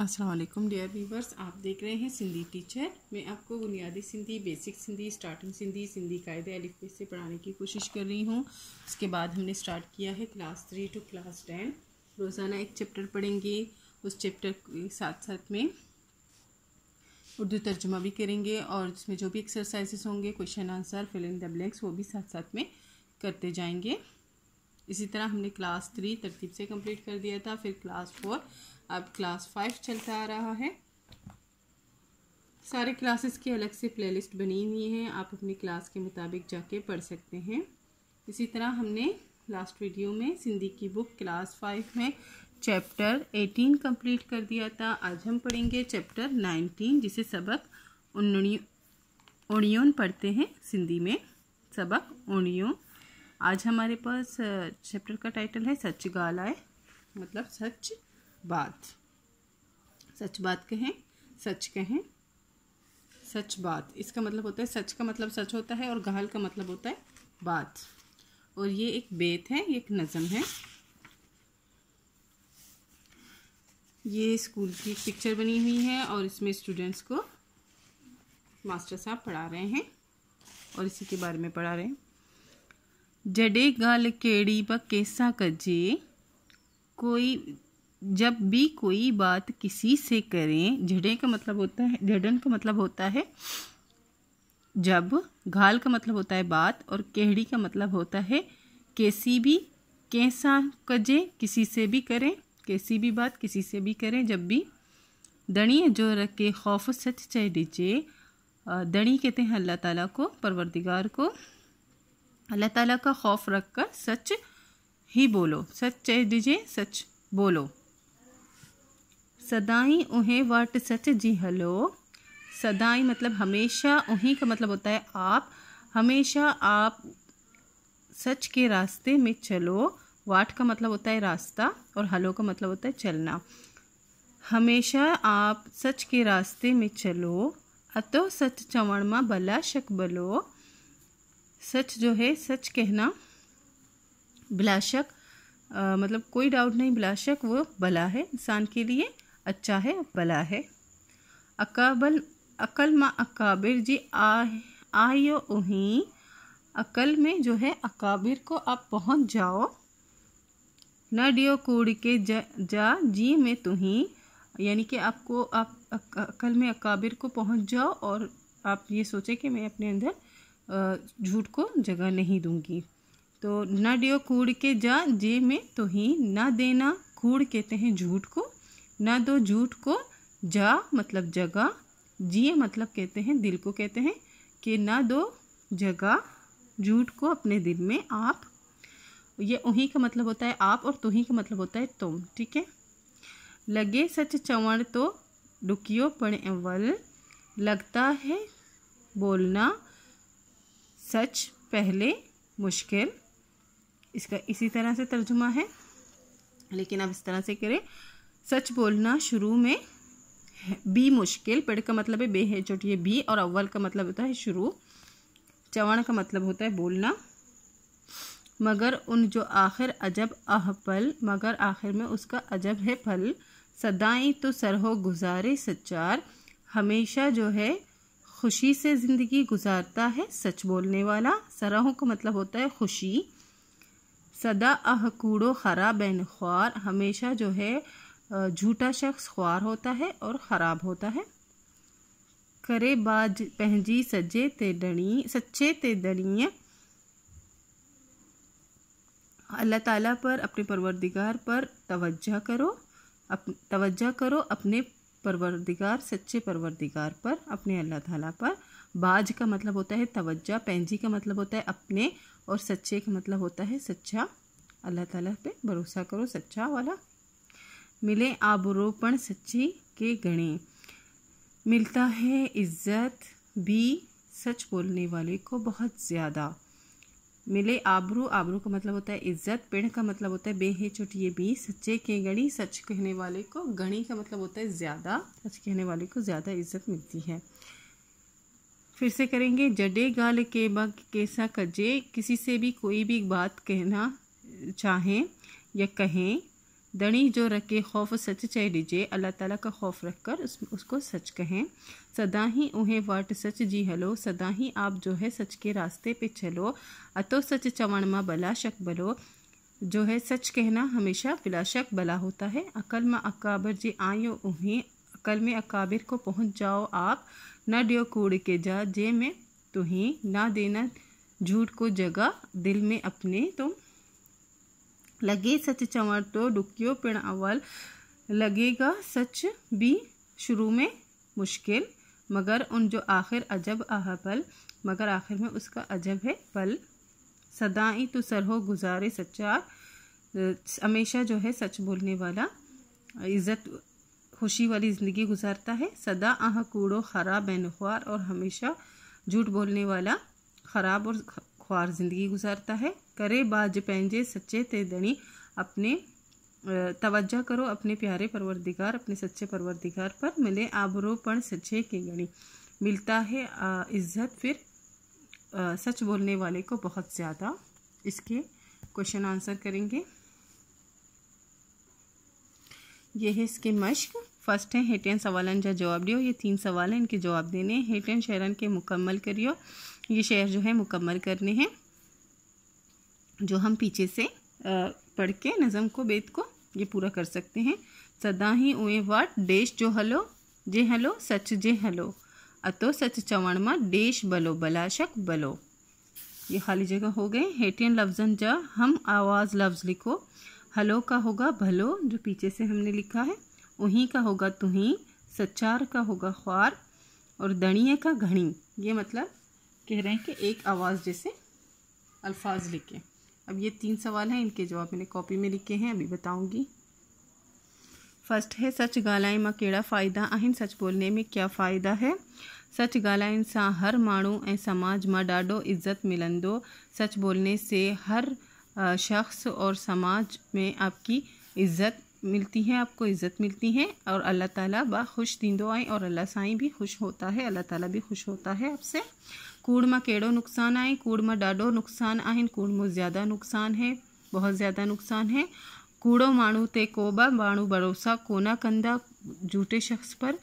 Aslam dear viewers आप देख रहे हैं सिंधी टीचर मैं आपको बुनियादी सिंधी बेसिक सिंधी स्टार्टिंग सिंधी सिंधी कायदे अलिफबे से पढ़ाने की कोशिश कर रही हूँ उसके बाद हमने स्टार्ट किया है class three to class ten रोज़ाना एक चैप्टर पढ़ेंगे उस चैप्टर के साथ साथ में उर्दू तर्जुमा भी करेंगे और उसमें जो भी एक्सरसाइजेस होंगे question answer fill in the blanks वो भी साथ साथ में करते जाएंगे इसी तरह हमने क्लास थ्री तरतीब से कंप्लीट कर दिया था फिर क्लास फोर अब क्लास फाइव चलता आ रहा है सारे क्लासेस की अलग से प्लेलिस्ट बनी हुई हैं आप अपनी क्लास के मुताबिक जाके पढ़ सकते हैं इसी तरह हमने लास्ट वीडियो में सिंधी की बुक क्लास फाइव में चैप्टर एटीन कंप्लीट कर दिया था आज हम पढ़ेंगे चैप्टर नाइनटीन जिसे सबक ओणियोन पढ़ते हैं सिंधी में सबक ओणियोन आज हमारे पास चैप्टर का टाइटल है सच गालाय मतलब सच बात सच बात कहें सच कहें सच बात इसका मतलब होता है सच का मतलब सच होता है और गहल का मतलब होता है बात और ये एक बेत है ये एक नज़म है ये स्कूल की पिक्चर बनी हुई है और इसमें स्टूडेंट्स को मास्टर साहब पढ़ा रहे हैं और इसी के बारे में पढ़ा रहे हैं जडे गल केड़ी ब केसा कजे कोई जब भी कोई बात किसी से करें झड़े का मतलब होता है झड़न का मतलब होता है जब घाल का मतलब होता है बात और केहड़ी का मतलब होता है कैसी भी कैसा कजे किसी से भी करें कैसी भी बात किसी से भी करें जब भी दणी जो रखे खौफ सच चह दीजिए दणी कहते हैं अल्लाह ताला को परवरदिगार को अल्लाह ताला का खौफ रख कर सच ही बोलो सच चह दीजिए सच बोलो सदाई उहें वट सच जी हलो सदाई मतलब हमेशा उहें का मतलब होता है आप हमेशा आप सच के रास्ते में चलो वाट का मतलब होता है रास्ता और हलो का मतलब होता है चलना हमेशा आप सच के रास्ते में चलो अतो सच चवण में भला शक बलो सच जो है सच कहना बिलाशक मतलब कोई डाउट नहीं बिलाशक वो भला है इंसान के लिए अच्छा है भला है अकाबल अकल मा अकाबिर जी आ आयो उही अकल में जो है अकाबिर को आप पहुंच जाओ न डियो कूड़ के जा, जा जी में तुही यानी कि आपको आप अकल में अकाबिर को पहुंच जाओ और आप ये सोचें कि मैं अपने अंदर झूठ को जगह नहीं दूंगी तो न डियो कूड़ के जा जे में तो ही ना देना कूड़ कहते हैं झूठ को न दो झूठ को जा मतलब जगह जिए मतलब कहते हैं दिल को कहते हैं कि न दो जगह झूठ को अपने दिल में आप ये उही का मतलब होता है आप और तुही तो का मतलब होता है तुम ठीक है लगे सच चवण तो डुकियो पड़े अवल लगता है बोलना सच पहले मुश्किल इसका इसी तरह से तर्जुमा है लेकिन आप इस तरह से करें सच बोलना शुरू में बी मुश्किल पेड़ का मतलब है बे है छोटी बी और अव्वल का मतलब होता है शुरू चवण का मतलब होता है बोलना मगर उन जो आखिर अजब अह पल मगर आखिर में उसका अजब है फल सदाएं तो सरहो गुजारे सच्चार हमेशा जो है खुशी से ज़िंदगी गुजारता है सच बोलने वाला सराहों का मतलब होता है खुशी सदा अह कूड़ो खरा बैन ख्वार हमेशा जो है झूठा शख्स ख्वार होता है और ख़राब होता है करे बाज पहजी सजे ते डणी सच्चे ते डणीय अल्लाह ताला पर अपने परवरदिगार पर तवज्जा करो अप तवज्जा करो अपने परवरदिगार सच्चे परवरदिगार पर अपने अल्लाह ताला पर बाज का मतलब होता है तवज्जा पैंजी का मतलब होता है अपने और सच्चे का मतलब होता है सच्चा अल्लाह ताला पे भरोसा करो सच्चा वाला मिले आबरोपण सच्चे के गणे मिलता है इज्जत भी सच बोलने वाले को बहुत ज़्यादा मिले आबरू आबरू का मतलब होता है इज्जत पेड़ का मतलब होता है बेहे चुटिए भी सच्चे के गणी सच कहने वाले को गणी का मतलब होता है ज़्यादा सच कहने वाले को ज़्यादा इज्जत मिलती है फिर से करेंगे जडे गाल के बग कैसा कजे किसी से भी कोई भी बात कहना चाहें या कहें दणी जो रखे खौफ सच चह लीजिए अल्लाह ताला का खौफ कर उस, उसको सच कहें सदा ही उन्हें वट सच जी हलो सदा ही आप जो है सच के रास्ते पे चलो अतो सच चवण माँ बला शक बलो जो है सच कहना हमेशा बिलाशक बला होता है अकल में अकाबर जी आयो उन्हें अकल में अकाबिर को पहुंच जाओ आप न डियो कूड़ के जा जे में तुही ना देना झूठ को जगह दिल में अपने तुम लगे सच चंवर तो डुकियो पिण अवल लगेगा सच भी शुरू में मुश्किल मगर उन जो आखिर अजब आह पल मगर आखिर में उसका अजब है पल सदाई तो सर हो गुजारे सच्चा हमेशा जो है सच बोलने वाला इज्जत खुशी वाली ज़िंदगी गुजारता है सदा आह कूड़ो खराब ख्वार और हमेशा झूठ बोलने वाला ख़राब और ख्वार ज़िंदगी गुजारता है करे बाज पेंजे सच्चे ते दणी अपने तवज्जा करो अपने प्यारे परवरदिगार अपने सच्चे परवरदिगार पर मिले आबरो पण सच्चे के गणी मिलता है इज्जत फिर सच बोलने वाले को बहुत ज़्यादा इसके क्वेश्चन आंसर करेंगे ये है इसके मश्क फर्स्ट है हेटन सवालन जा जवाब दियो ये तीन सवाल हैं इनके जवाब देने हेटन शहरन के मुकम्मल करियो ये शहर जो है मुकम्मल करने हैं जो हम पीछे से पढ़ के नज़म को बेत को ये पूरा कर सकते हैं सदा ही उए वाट देश जो हलो जे हलो सच जे हलो अतो सच चवण देश बलो बलाशक बलो ये खाली जगह हो गए हेटियन लफ्जन जा हम आवाज़ लफ्ज़ लिखो हलो का होगा भलो जो पीछे से हमने लिखा है उही का होगा तुही सच्चार का होगा ख्वार और दणिया का घणी ये मतलब कह रहे हैं कि एक आवाज़ जैसे अल्फाज लिखें अब ये तीन सवाल हैं इनके जवाब मैंने कॉपी में लिखे हैं अभी बताऊंगी फर्स्ट है सच गालाएं मां केड़ा फ़ायदा आहिनि सच बोलने में क्या फ़ायदा है सच ॻाल्हाइण सा हर माण्हू ए समाज में ॾाढो इज़्ज़त मिलंदो सच बोलने से हर शख्स और समाज में आपकी इज़्ज़त मिलती हैं आपको इज़्ज़त मिलती है और अल्लाह ताला बा ख़ुशि थींदो आहे और अल्लाह साईं भी खुश होता है अल्लाह ताला भी खुश होता है आपसे कूड़ में कैडो नुकसान आहे कूड़ में ॾाढो नुकसान आन कूड़ में ज़्यादा नुकसान है बहुत ज़्यादा नुकसान है कूड़ो माण्हू ते को बि भरोसा कोना कंदा झूठे शख़्स पर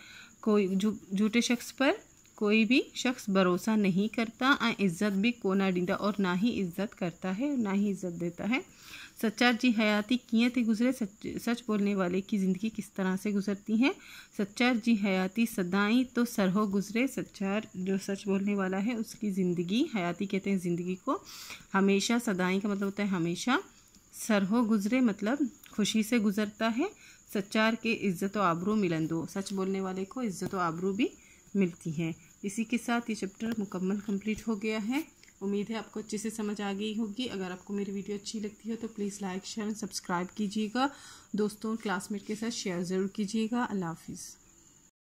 कोई झूठे शख़्स पर कोई भी शख्स भरोसा नहीं करता इज़्ज़त भी कोना डींदा और ना ही इज़्ज़त करता है ना ही इज़्ज़त देता है सच्चा जी हयाती किए थे गुजरे सच सच बोलने वाले की ज़िंदगी किस तरह से गुजरती है सच्चा जी हयाती सदाई तो सरहो गुजरे सच्चा जो सच बोलने वाला है उसकी ज़िंदगी हयाती कहते हैं ज़िंदगी को हमेशा सदाई का मतलब होता है हमेशा सरहो गुजरे मतलब खुशी से गुजरता है सच्चार के इज्जत व आबरू मिलन दो सच बोलने वाले को इज्जत व आबरू भी मिलती है इसी के साथ ये चैप्टर मुकम्मल कंप्लीट हो गया है उम्मीद है आपको अच्छे से समझ आ गई होगी अगर आपको मेरी वीडियो अच्छी लगती है तो प्लीज़ लाइक शेयर सब्सक्राइब कीजिएगा दोस्तों क्लासमेट के साथ शेयर ज़रूर कीजिएगा अल्लाह हाफिज़